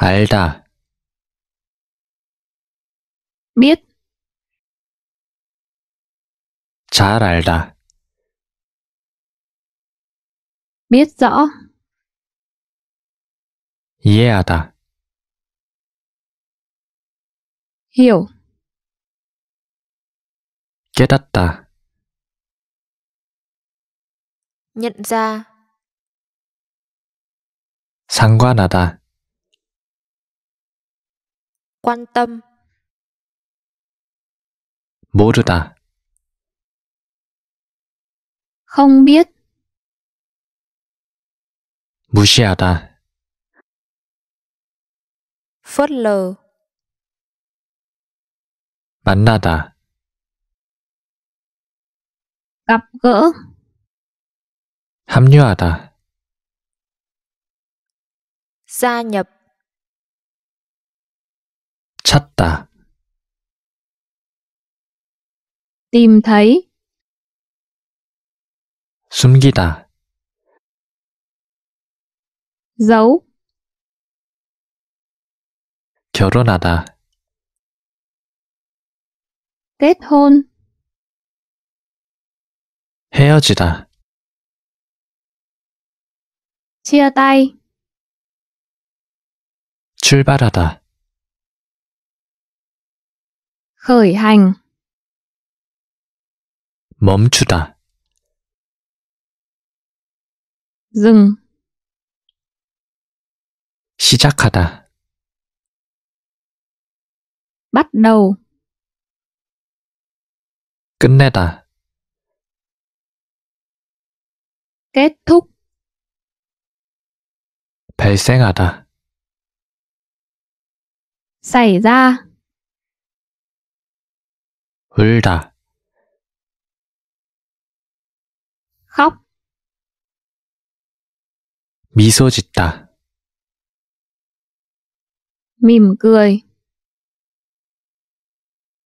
알다 biết 잘 알다 biết rõ 이해하다 hiểu 깨닫다 nhận ra 상관하다 quan tâm 모르다 à? không biết 무시하다 à phớt lờ 만나다 à? gặp gỡ 합류하다 gia nhập 탔다. 림타이 숨기다. 자우 결혼하다. k ế 헤어지다. 치 h 다이 출발하다. khởi hành 멈추다 dừng 시작하다 bắt đầu 끝내다 kết thúc 발생하다 xảy ra 울다 khóc 미소 짓다 mỉm cười